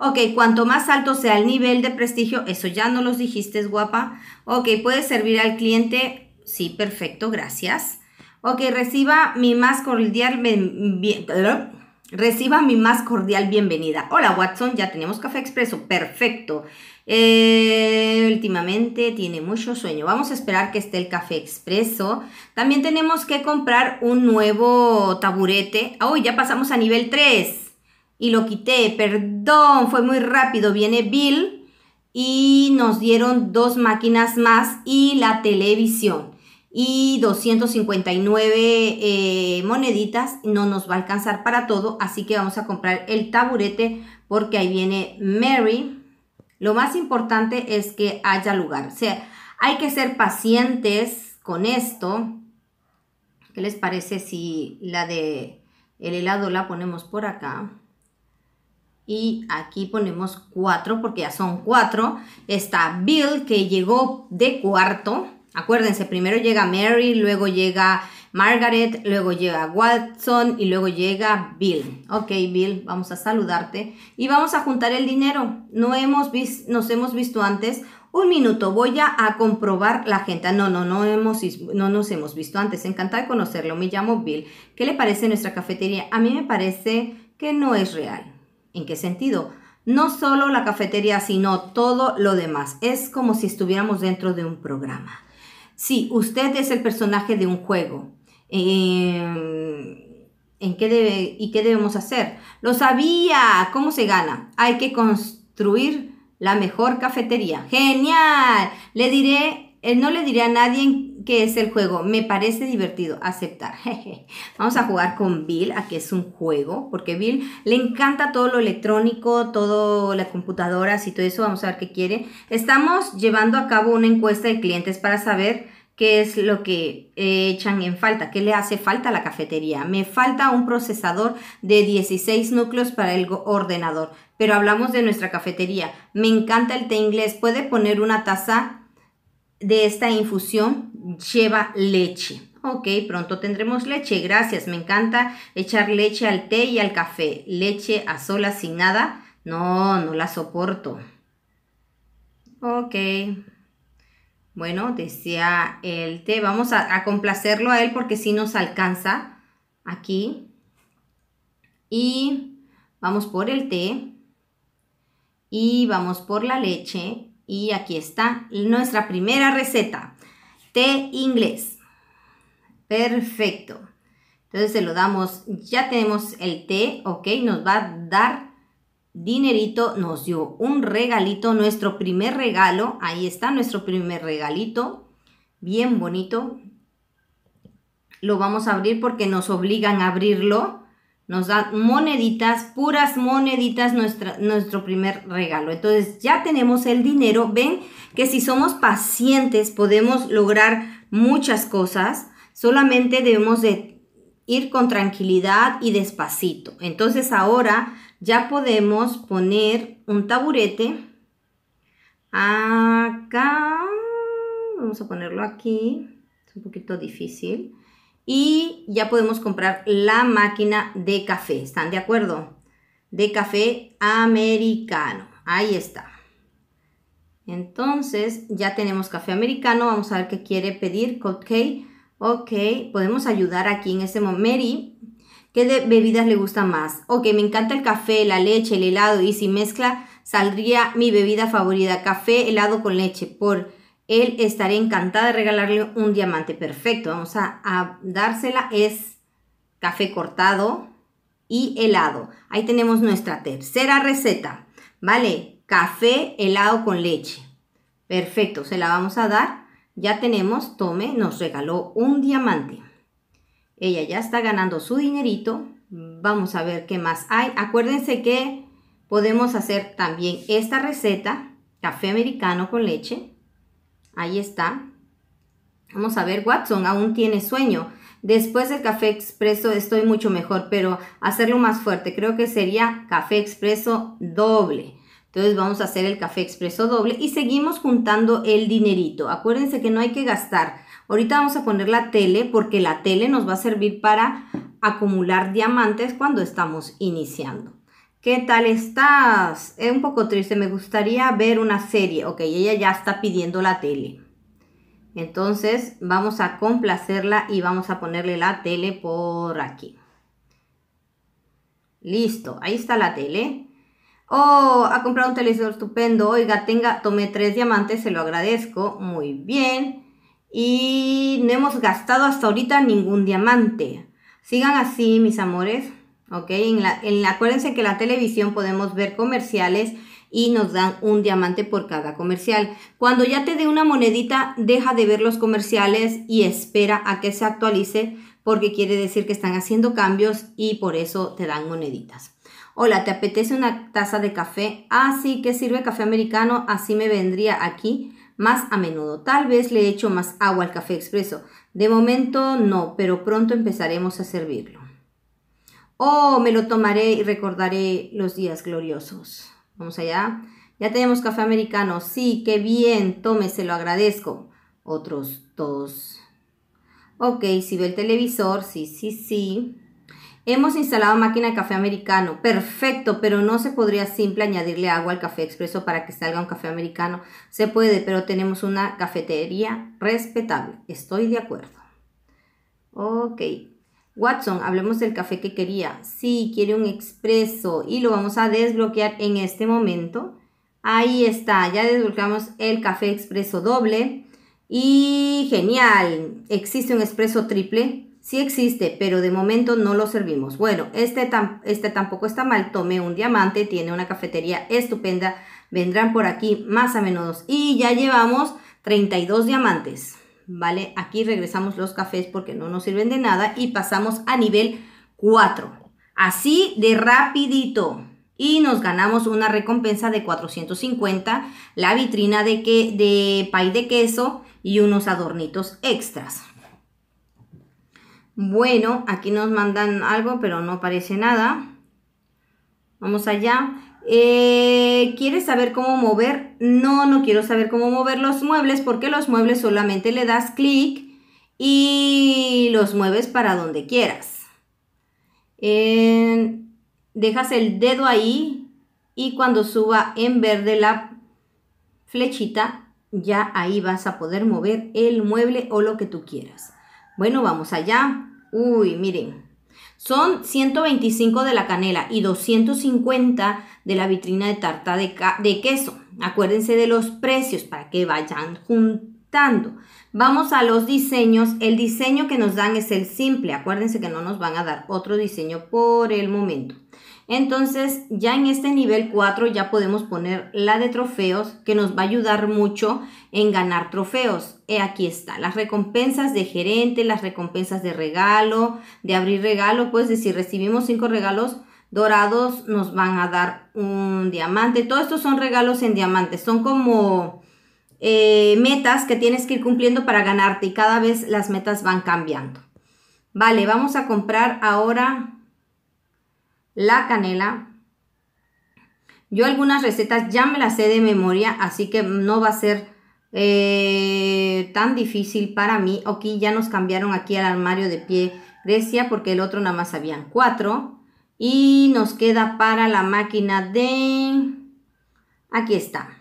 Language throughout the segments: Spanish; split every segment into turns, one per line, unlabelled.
Ok, cuanto más alto sea el nivel de prestigio, eso ya no los dijiste, guapa. Ok, puede servir al cliente. Sí, perfecto, gracias. Ok, reciba mi más cordial, reciba mi más cordial bienvenida. Hola Watson, ya tenemos café expreso, perfecto. Eh, últimamente tiene mucho sueño. Vamos a esperar que esté el café expreso. También tenemos que comprar un nuevo taburete. hoy oh, ya pasamos a nivel 3 y lo quité. Perdón, fue muy rápido. Viene Bill y nos dieron dos máquinas más y la televisión. Y 259 eh, moneditas no nos va a alcanzar para todo, así que vamos a comprar el taburete porque ahí viene Mary. Lo más importante es que haya lugar. O sea, hay que ser pacientes con esto. ¿Qué les parece si la de el helado la ponemos por acá? y aquí ponemos cuatro, porque ya son cuatro. Está Bill que llegó de cuarto. Acuérdense, primero llega Mary, luego llega Margaret, luego llega Watson y luego llega Bill. Ok, Bill, vamos a saludarte y vamos a juntar el dinero. No hemos visto, nos hemos visto antes. Un minuto, voy a, comprobar la gente. No, no, no, hemos, no nos hemos visto antes. Encantada de conocerlo. Me llamo Bill. ¿Qué le parece nuestra cafetería? A mí me parece que no es real. ¿En qué sentido? No solo la cafetería, sino todo lo demás. Es como si estuviéramos dentro de un programa. Si sí, usted es el personaje de un juego, eh, ¿en qué debe, ¿y qué debemos hacer? Lo sabía. ¿Cómo se gana? Hay que construir la mejor cafetería. Genial. Le diré, eh, no le diré a nadie ¿Qué es el juego? Me parece divertido aceptar. Vamos a jugar con Bill, a que es un juego, porque Bill le encanta todo lo electrónico, todo las computadoras y todo eso. Vamos a ver qué quiere. Estamos llevando a cabo una encuesta de clientes para saber qué es lo que eh, echan en falta, qué le hace falta a la cafetería. Me falta un procesador de 16 núcleos para el ordenador, pero hablamos de nuestra cafetería. Me encanta el té inglés, puede poner una taza de esta infusión lleva leche. Ok, pronto tendremos leche. Gracias, me encanta echar leche al té y al café. Leche a sola sin nada. No, no la soporto. Ok. Bueno, decía el té. Vamos a, complacerlo a él porque si nos alcanza aquí. Y vamos por el té. Y vamos por la leche. Y aquí está nuestra primera receta de inglés. Perfecto. Entonces se lo damos, ya tenemos el té, ok, nos va a dar dinerito, nos dio un regalito, nuestro primer regalo, ahí está nuestro primer regalito, bien bonito. Lo vamos a abrir porque nos obligan a abrirlo nos dan moneditas, puras moneditas, nuestro primer regalo. Entonces ya tenemos el dinero, ven que si somos pacientes podemos lograr muchas cosas, solamente debemos de ir con tranquilidad y despacito. Entonces ahora ya podemos poner un taburete acá, vamos a ponerlo aquí, es un poquito difícil y ya podemos comprar la máquina de café. ¿Están de acuerdo? De café americano. Ahí está. Entonces ya tenemos café americano. Vamos a ver qué quiere pedir. Ok, ok. Podemos ayudar aquí en ese momento. Mary, ¿qué de bebidas le gusta más? Ok, me encanta el café, la leche, el helado. Y si mezcla, saldría mi bebida favorita. Café, helado con leche. Por él estaría encantada de regalarle un diamante. Perfecto, vamos a, a dársela. Es café cortado y helado. Ahí tenemos nuestra tercera receta. Vale, café helado con leche. Perfecto, se la vamos a dar. Ya tenemos, tome, nos regaló un diamante. Ella ya está ganando su dinerito. Vamos a ver qué más hay. Acuérdense que podemos hacer también esta receta, café americano con leche, Ahí está. Vamos a ver, Watson, aún tiene sueño. Después del café expreso estoy mucho mejor, pero hacerlo más fuerte, creo que sería café expreso doble. Entonces vamos a hacer el café expreso doble y seguimos juntando el dinerito. Acuérdense que no hay que gastar. Ahorita vamos a poner la tele porque la tele nos va a servir para acumular diamantes cuando estamos iniciando. ¿Qué tal estás? Es un poco triste, me gustaría ver una serie. Ok, ella ya está pidiendo la tele. Entonces vamos a complacerla y vamos a ponerle la tele por aquí. Listo, ahí está la tele. Oh, ha comprado un televisor estupendo. Oiga, tenga, tomé tres diamantes, se lo agradezco. Muy bien. Y no hemos gastado hasta ahorita ningún diamante. Sigan así, mis amores. ¿ok? En la, en acuérdense que en la televisión podemos ver comerciales y nos dan un diamante por cada comercial. Cuando ya te dé una monedita, deja de ver los comerciales y espera a que se actualice porque quiere decir que están haciendo cambios y por eso te dan moneditas. Hola, ¿te apetece una taza de café? Ah, sí, que sirve café americano, así me vendría aquí más a menudo. Tal vez le echo más agua al café expreso. De momento no, pero pronto empezaremos a servirlo. Oh, me lo tomaré y recordaré los días gloriosos. Vamos allá. Ya tenemos café americano. Sí, qué bien. Tome, se lo agradezco. Otros dos. Ok, si ve el televisor. Sí, sí, sí. Hemos instalado máquina de café americano. Perfecto, pero no se podría simple añadirle agua al café expreso para que salga un café americano. Se puede, pero tenemos una cafetería respetable. Estoy de acuerdo. Ok, Watson, hablemos del café que quería. Sí, quiere un expreso y lo vamos a desbloquear en este momento. Ahí está, ya desbloqueamos el café expreso doble. Y genial, existe un expreso triple. Sí existe, pero de momento no lo servimos. Bueno, este, este tampoco está mal. Tome un diamante, tiene una cafetería estupenda. Vendrán por aquí más a menudo. Y ya llevamos 32 diamantes. ¿vale? Aquí regresamos los cafés porque no nos sirven de nada y pasamos a nivel 4. Así de rapidito. Y nos ganamos una recompensa de 450, la vitrina de, que, de pay de queso y unos adornitos extras. Bueno, aquí nos mandan algo, pero no parece nada. Vamos allá. Eh, ¿Quieres saber cómo mover? No, no quiero saber cómo mover los muebles porque los muebles solamente le das clic y los mueves para donde quieras. dejas el dedo ahí y cuando suba en verde la flechita, ya ahí vas a poder mover el mueble o lo que tú quieras. Bueno, vamos allá. Uy, miren. Son 125 de la canela y 250 de la vitrina de tarta de, de queso. Acuérdense de los precios para que vayan juntando. Vamos a los diseños. El diseño que nos dan es el simple. Acuérdense que no nos van a dar otro diseño por el momento. Entonces, ya en este nivel 4 ya podemos poner la de trofeos, que nos va a ayudar mucho en ganar trofeos. Y eh, aquí está, las recompensas de gerente, las recompensas de regalo, de abrir regalo, pues de si recibimos 5 regalos dorados, nos van a dar un diamante. Todo estos son regalos en diamantes, son como... Eh, metas que tienes que ir cumpliendo para ganarte y cada vez las metas van cambiando. Vale, vamos a comprar ahora la canela. Yo algunas recetas ya me las sé de memoria, así que no va a ser eh, tan difícil para mí. ok, ya nos cambiaron aquí al armario de pie Grecia porque el otro nada más habían cuatro. Y nos queda para la máquina de... Aquí está.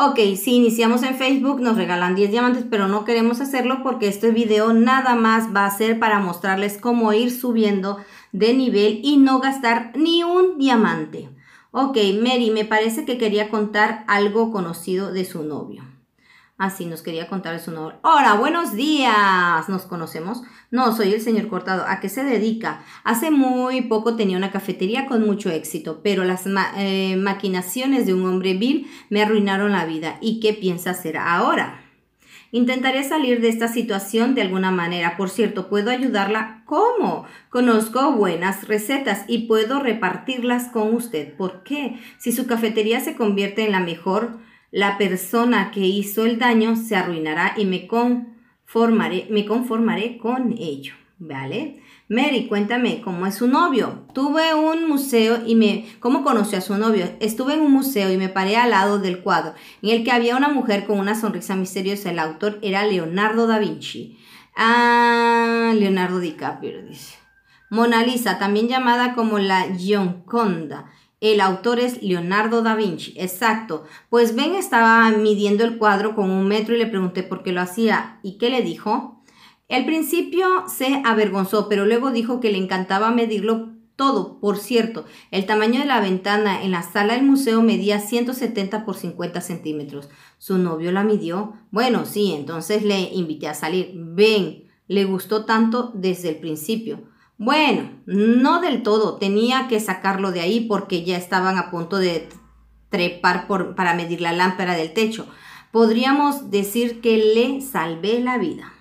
Ok, si iniciamos en Facebook nos regalan 10 diamantes, pero no queremos hacerlo porque este video nada más va a ser para mostrarles cómo ir subiendo de nivel y no gastar ni un diamante. Ok, Mary, me parece que quería contar algo conocido de su novio. Así nos quería contar su nombre. Hola, buenos días. ¿Nos conocemos? No, soy el señor Cortado. ¿A qué se dedica? Hace muy poco tenía una cafetería con mucho éxito, pero las eh, maquinaciones de un hombre vil me arruinaron la vida. ¿Y qué piensa hacer ahora? Intentaré salir de esta situación de alguna manera. Por cierto, ¿puedo ayudarla? ¿Cómo? Conozco buenas recetas y puedo repartirlas con usted. ¿Por qué? Si su cafetería se convierte en la mejor, la persona que hizo el daño se arruinará y me conformaré, me conformaré con ello. ¿Vale? Mary, cuéntame, ¿cómo es su novio? Tuve un museo y me... ¿Cómo conoció a su novio? Estuve en un museo y me paré al lado del cuadro, en el que había una mujer con una sonrisa misteriosa. El autor era Leonardo da Vinci. Ah, Leonardo DiCaprio, dice. Mona Lisa, también llamada como la Gioconda, el autor es Leonardo da Vinci, exacto. Pues Ben estaba midiendo el cuadro con un metro y le pregunté por qué lo hacía y qué le dijo. Al principio se avergonzó, pero luego dijo que le encantaba medirlo todo. Por cierto, el tamaño de la ventana en la sala del museo medía 170 por 50 centímetros. Su novio la midió. Bueno, sí, entonces le invité a salir. Ben, le gustó tanto desde el principio. Bueno, no del todo, tenía que sacarlo de ahí porque ya estaban a punto de trepar por, para medir la lámpara del techo. Podríamos decir que le salvé la vida.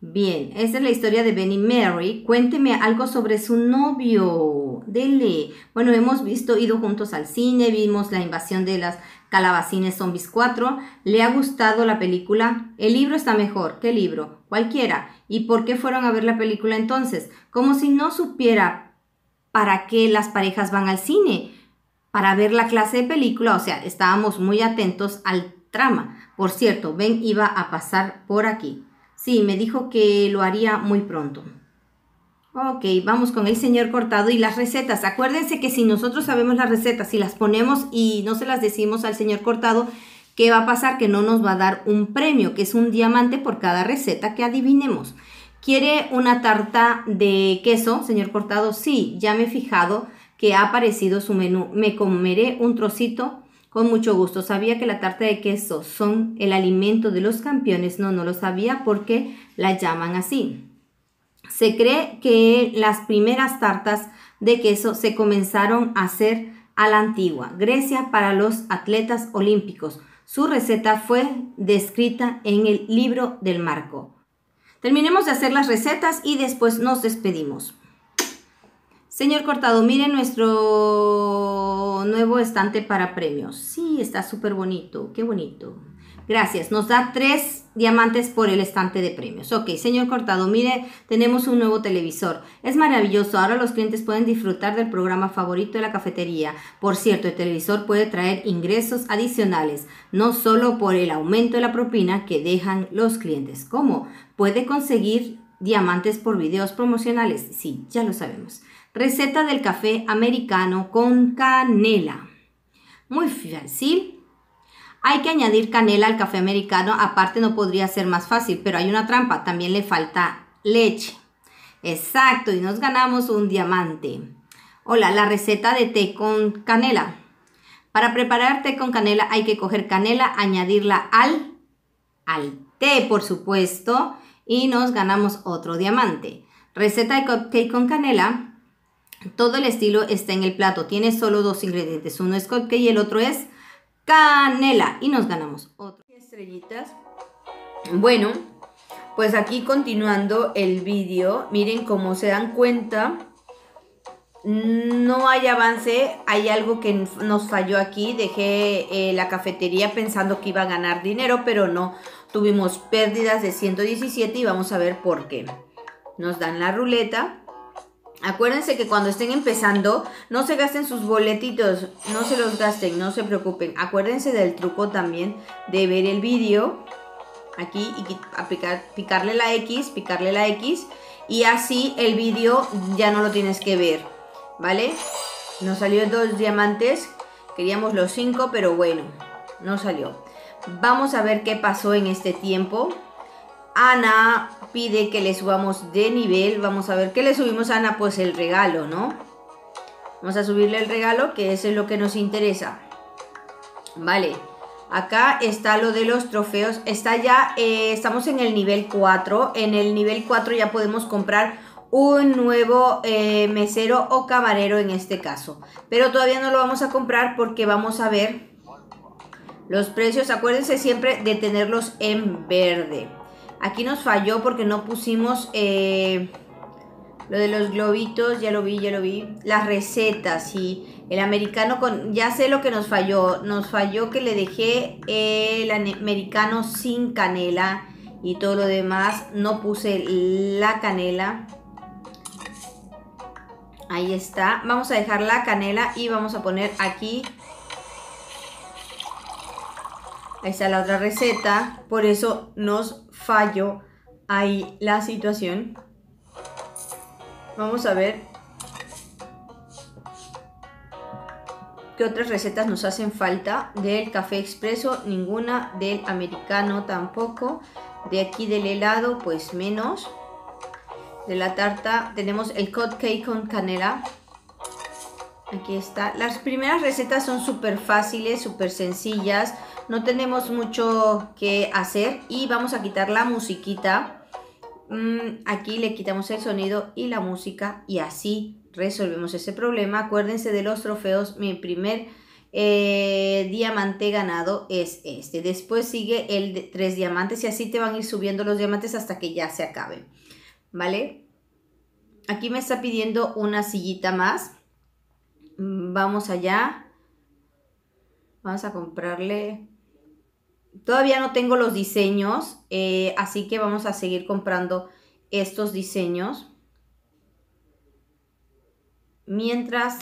Bien, esa es la historia de Benny Mary. Cuénteme algo sobre su novio. Dele. Bueno, hemos visto, ido juntos al cine, vimos la invasión de las Calabacines Zombies 4, le ha gustado la película, el libro está mejor, ¿qué libro? Cualquiera. ¿Y por qué fueron a ver la película entonces? Como si no supiera para qué las parejas van al cine, para ver la clase de película, o sea, estábamos muy atentos al trama. Por cierto, Ben iba a pasar por aquí. Sí, me dijo que lo haría muy pronto. Ok, vamos con el señor cortado y las recetas. Acuérdense que si nosotros sabemos las recetas, si las ponemos y no se las decimos al señor cortado, ¿qué va a pasar? Que no nos va a dar un premio, que es un diamante por cada receta que adivinemos. ¿Quiere una tarta de queso, señor cortado? Sí, ya me he fijado que ha aparecido su menú. Me comeré un trocito con mucho gusto. Sabía que la tarta de queso son el alimento de los campeones. No, no lo sabía porque la llaman así. Se cree que las primeras tartas de queso se comenzaron a hacer a la antigua Grecia para los atletas olímpicos. Su receta fue descrita en el libro del marco. Terminemos de hacer las recetas y después nos despedimos. Señor Cortado, mire nuestro nuevo estante para premios. Sí, está súper bonito. Qué bonito. Gracias. Nos da tres diamantes por el estante de premios. Ok, señor Cortado, mire, tenemos un nuevo televisor. Es maravilloso. Ahora los clientes pueden disfrutar del programa favorito de la cafetería. Por cierto, el televisor puede traer ingresos adicionales, no solo por el aumento de la propina que dejan los clientes. ¿Cómo? Puede conseguir diamantes por videos promocionales. Sí, ya lo sabemos. Receta del café americano con canela. Muy fácil. Hay que añadir canela al café americano, aparte no podría ser más fácil, pero hay una trampa, también le falta leche. Exacto, y nos ganamos un diamante. Hola, la receta de té con canela. Para preparar té con canela hay que coger canela, añadirla al, al té, por supuesto, y nos ganamos otro diamante. Receta de cupcake con canela. Todo el estilo está en el plato. Tiene solo dos ingredientes. Uno es cupcake y el otro es canela. Y nos ganamos otro. Estrellitas. Bueno, pues aquí continuando el vídeo, miren cómo se dan cuenta, no hay avance, hay algo que nos falló aquí, dejé eh, la cafetería pensando que iba a ganar dinero, pero no, tuvimos pérdidas de 117 y vamos a ver por qué. Nos dan la ruleta, Acuérdense que cuando estén empezando, no se gasten sus boletitos, no se los gasten, no se preocupen. Acuérdense del truco también de ver el vídeo aquí y aplicar, picarle la X, picarle la X y así el vídeo ya no lo tienes que ver, ¿vale? Nos salió dos diamantes, queríamos los cinco, pero bueno, no salió. Vamos a ver qué pasó en este tiempo. Ana pide que le subamos de nivel. Vamos a ver qué le subimos Ana. Pues el regalo, ¿no? Vamos a subirle el regalo, que ese es lo que nos interesa. Vale. Acá está lo de los trofeos. Está ya, eh, estamos en el nivel 4. En el nivel 4 ya podemos comprar un nuevo eh, mesero o camarero en este caso. Pero todavía no lo vamos a comprar porque vamos a ver los precios. Acuérdense siempre de tenerlos en verde. Aquí nos falló porque no pusimos eh, lo de los globitos, ya lo vi, ya lo vi. Las recetas, y El americano con... Ya sé lo que nos falló. Nos falló que le dejé el americano sin canela y todo lo demás. No puse la canela. Ahí está. Vamos a dejar la canela y vamos a poner aquí. Ahí está la otra receta. Por eso nos fallo ahí la situación. Vamos a ver qué otras recetas nos hacen falta. Del café expreso, ninguna. Del americano tampoco. De aquí del helado, pues menos. De la tarta tenemos el cupcake con canela. Aquí está. Las primeras recetas son súper fáciles, súper sencillas. No tenemos mucho que hacer y vamos a quitar la musiquita. Mm, aquí le quitamos el sonido y la música y así resolvemos ese problema. Acuérdense de los trofeos. Mi primer eh, diamante ganado es este. Después sigue el de tres diamantes y así te van a ir subiendo los diamantes hasta que ya se acaben. ¿Vale? Aquí me está pidiendo una sillita más Mm, vamos allá, vamos a comprarle... Todavía no tengo los diseños, eh, así que vamos a seguir comprando estos diseños. Mientras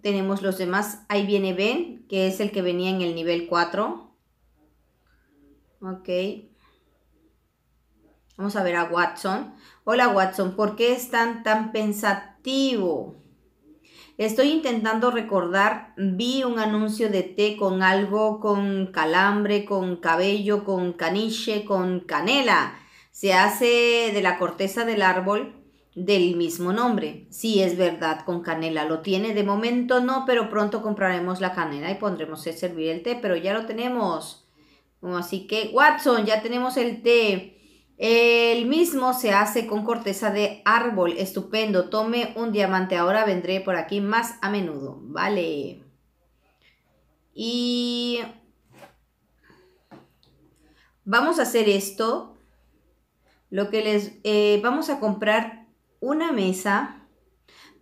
tenemos los demás. Ahí viene Ben, que es el que venía en el nivel 4. Ok. Vamos a ver a Watson. Hola Watson, ¿por qué es tan, tan pensativo? Estoy intentando recordar, vi un anuncio de té con algo, con calambre, con cabello, con caniche, con canela. Se hace de la corteza del árbol del mismo nombre. Sí, es verdad, con canela lo tiene. De momento no, pero pronto compraremos la canela y pondremos a servir el té, pero ya lo tenemos. Así que, Watson, ya tenemos el té. El mismo se hace con corteza de árbol. Estupendo. Tome un diamante. Ahora vendré por aquí más a menudo. Vale. Y vamos a hacer esto. Lo que les... Eh, vamos a comprar una mesa.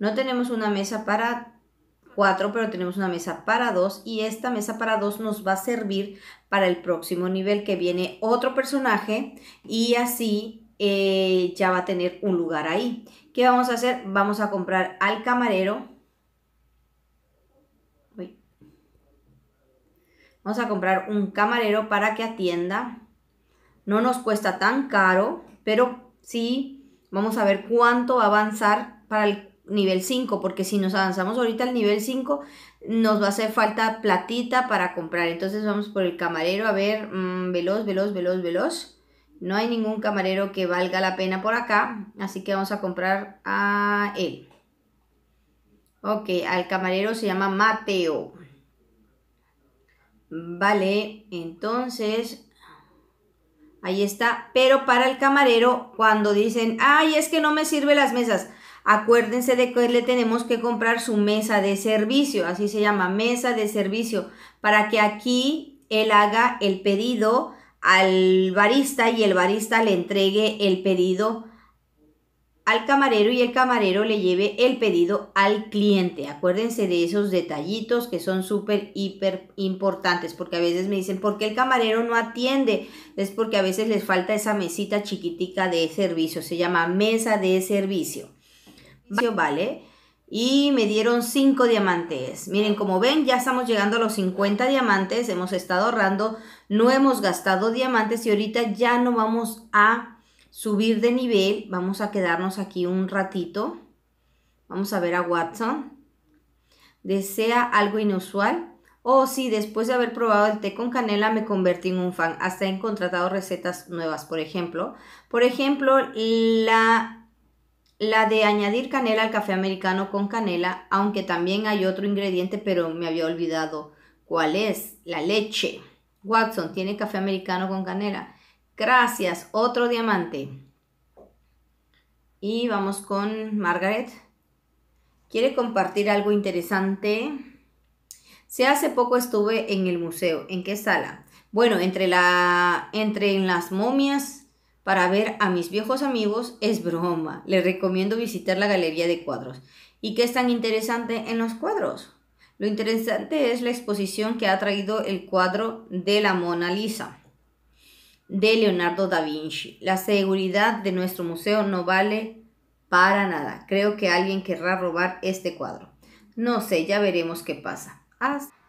No tenemos una mesa para pero tenemos una mesa para dos y esta mesa para dos nos va a servir para el próximo nivel que viene otro personaje y así eh, ya va a tener un lugar ahí. ¿Qué vamos a hacer? Vamos a comprar al camarero. Vamos a comprar un camarero para que atienda. No nos cuesta tan caro, pero sí vamos a ver cuánto va a avanzar para el nivel 5, porque si nos avanzamos ahorita al nivel 5, nos va a hacer falta platita para comprar. Entonces vamos por el camarero, a ver, mm, veloz, veloz, veloz, veloz. No hay ningún camarero que valga la pena por acá, así que vamos a comprar a él. Ok, al camarero se llama Mateo. Vale, entonces ahí está. Pero para el camarero, cuando dicen, ay, es que no me sirven las mesas, Acuérdense de que le tenemos que comprar su mesa de servicio, así se llama, mesa de servicio, para que aquí él haga el pedido al barista y el barista le entregue el pedido al camarero y el camarero le lleve el pedido al cliente. Acuérdense de esos detallitos que son súper, hiper importantes, porque a veces me dicen, ¿por qué el camarero no atiende? Es porque a veces les falta esa mesita chiquitica de servicio, se llama mesa de servicio vale. Y me dieron 5 diamantes. Miren, como ven, ya estamos llegando a los 50 diamantes. Hemos estado ahorrando, no hemos gastado diamantes y ahorita ya no vamos a subir de nivel. Vamos a quedarnos aquí un ratito. Vamos a ver a Watson. ¿Desea algo inusual? o oh, si después de haber probado el té con canela me convertí en un fan. Hasta he contratado recetas nuevas, por ejemplo. Por ejemplo, la la de añadir canela al café americano con canela, aunque también hay otro ingrediente, pero me había olvidado cuál es, la leche. Watson, ¿tiene café americano con canela? Gracias, otro diamante. Y vamos con Margaret. ¿Quiere compartir algo interesante? Si hace poco estuve en el museo. ¿En qué sala? Bueno, entre, la, entre en las momias, para ver a mis viejos amigos es broma. Les recomiendo visitar la galería de cuadros. ¿Y qué es tan interesante en los cuadros? Lo interesante es la exposición que ha traído el cuadro de la Mona Lisa de Leonardo da Vinci. La seguridad de nuestro museo no vale para nada. Creo que alguien querrá robar este cuadro. No sé, ya veremos qué pasa.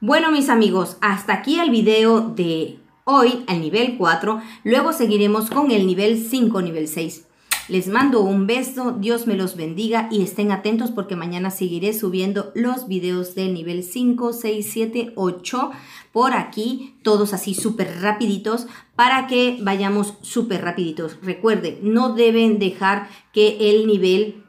Bueno mis amigos, hasta aquí el video de hoy al nivel 4, luego seguiremos con el nivel 5, nivel 6. Les mando un beso, Dios me los bendiga y estén atentos porque mañana seguiré subiendo los videos del nivel 5, 6, 7, 8 por aquí, todos así súper rapiditos para que vayamos súper rapiditos. Recuerde, no deben dejar que el nivel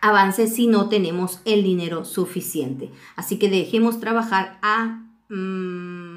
avance si no tenemos el dinero suficiente. Así que dejemos trabajar a... Mm,